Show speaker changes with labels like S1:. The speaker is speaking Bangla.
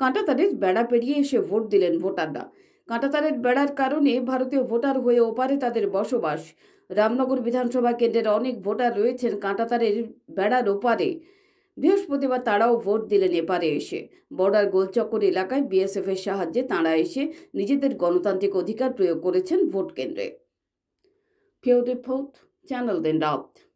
S1: কাঁটাতারের বেড়া পেরিয়ে এসে ভোট দিলেন ভোটাররা কাঁটাতারের বেড়ার কারণে ভারতীয় ভোটার হয়ে ওপারে তাদের বসবাস রামনগর বিধানসভা কেন্দ্রের অনেক ভোটার রয়েছেন কাঁটাতারের বেড়ার ওপারে বৃহস্পতিবার তারাও ভোট দিলেন এপারে এসে বর্ডার গোলচক্কর এলাকায় বিএসএফের সাহায্যে তাঁরা এসে নিজেদের গণতান্ত্রিক অধিকার প্রয়োগ করেছেন ভোট কেন্দ্রে ফেউরি ফৌত চ্যানেল দেন রাউত